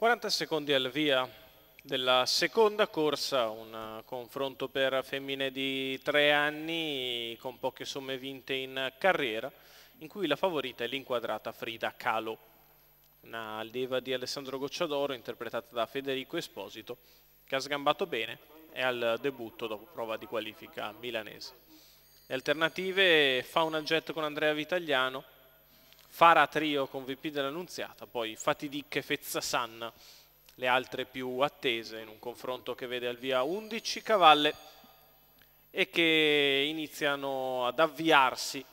40 secondi al via della seconda corsa, un eh, confronto per femmine di tre anni con poche somme vinte in carriera, in cui la favorita è l'inquadrata Frida Kahlo, una leva di Alessandro Gocciadoro interpretata da Federico Esposito, che ha sgambato bene e al debutto dopo prova di qualifica milanese. Le alternative fa una jet con Andrea Vitagliano, Fara trio con VP dell'Annunziata, poi Fatidic e Fezza Sanna, le altre più attese in un confronto che vede al via 11 cavalle e che iniziano ad avviarsi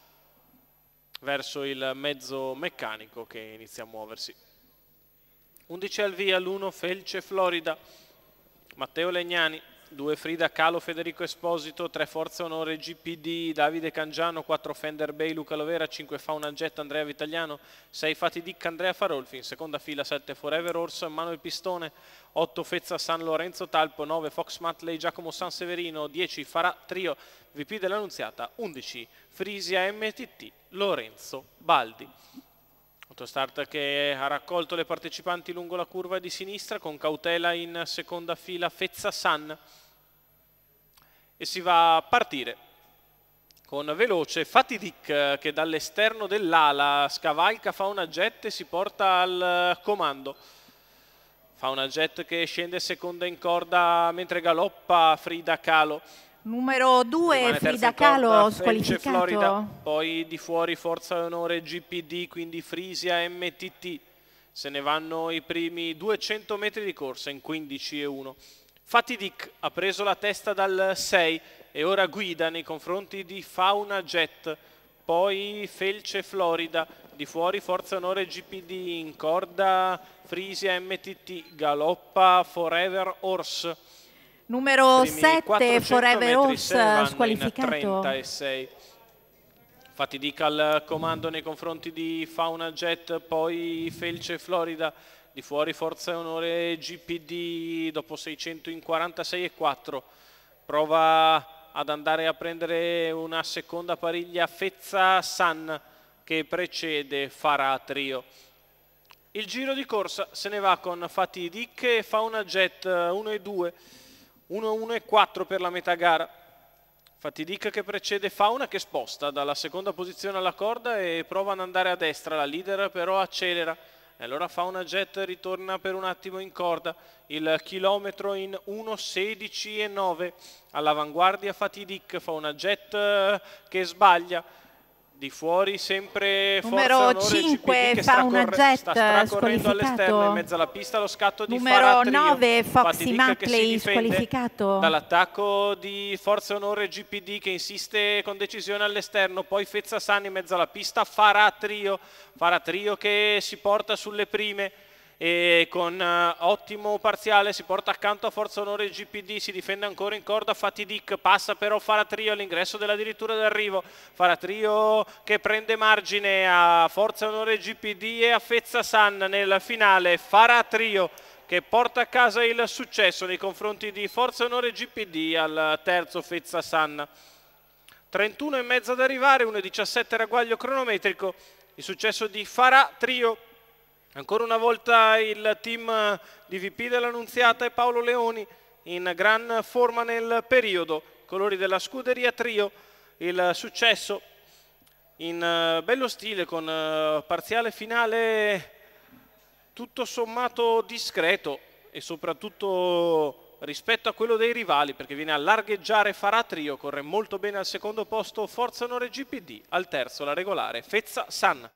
verso il mezzo meccanico che inizia a muoversi. 11 al via, l'1 Felce Florida, Matteo Legnani, 2 Frida Calo, Federico Esposito, 3 Forza Onore, GPD, Davide Cangiano, 4 Fender Bay, Luca Lovera, 5 Fauna Jet, Andrea Vitaliano, 6 Fati Dick, Andrea Farolfi, in seconda fila 7 Forever Orso, Manuel Pistone, 8 Fezza San Lorenzo Talpo, 9 Fox Matley, Giacomo San Severino, 10 Farà Trio, VP dell'Annunziata, 11 Frisia MTT, Lorenzo Baldi. Autostart che ha raccolto le partecipanti lungo la curva di sinistra con cautela in seconda fila Fezza San e si va a partire con Veloce, Fatidic eh, che dall'esterno dell'ala scavalca, fa una jet e si porta al eh, comando. Fa una jet che scende seconda in corda mentre galoppa Frida Kahlo. Numero 2 Frida Kahlo squalificato. Florida, poi di fuori Forza Onore GPD, quindi Frisia MTT. Se ne vanno i primi 200 metri di corsa in 15 e 1. Dick ha preso la testa dal 6 e ora guida nei confronti di Fauna Jet, poi Felce Florida, di fuori Forza Onore GPD, in corda Frisia MTT, galoppa Forever Horse. Numero 7 Forever Horse squalificato. 36. Fatidic al comando nei confronti di Fauna Jet, poi Felce Florida di fuori Forza Onore GPD dopo 600 in 46,4 prova ad andare a prendere una seconda pariglia Fezza San che precede Farà Trio il giro di corsa se ne va con Fati Dick e Fauna jet 1 e 2 1 1 e 4 per la metà gara Fatidic che precede Fauna che sposta dalla seconda posizione alla corda e prova ad andare a destra, la leader però accelera e allora fa una jet e ritorna per un attimo in corda, il chilometro in 1.16 e 9, all'avanguardia Fatidic fa una jet che sbaglia, di fuori sempre numero forza, onore, 5 GPD, fa una jet scorrendo all'esterno in mezzo alla pista lo scatto di numero Faratrio, 9 Foxy Mackley squalificato dall'attacco di forza onore GPD che insiste con decisione all'esterno poi Fezza Sani in mezzo alla pista farà trio farà trio che si porta sulle prime e con eh, ottimo parziale si porta accanto a Forza Onore GPD, si difende ancora in corda Fatidic, passa però Faratrio all'ingresso della dirittura d'arrivo, Faratrio che prende margine a Forza Onore GPD e a Fezza San nel finale, Faratrio che porta a casa il successo nei confronti di Forza Onore GPD al terzo Fezza San. 31 e mezzo ad arrivare, 1,17 raguaglio cronometrico, il successo di Faratrio Ancora una volta il team di VP dell'Annunziata e Paolo Leoni in gran forma nel periodo. Colori della scuderia Trio, il successo in eh, bello stile con eh, parziale finale tutto sommato discreto e soprattutto rispetto a quello dei rivali perché viene a largheggiare Farà Trio, corre molto bene al secondo posto Forza Onore GPD, al terzo la regolare Fezza San.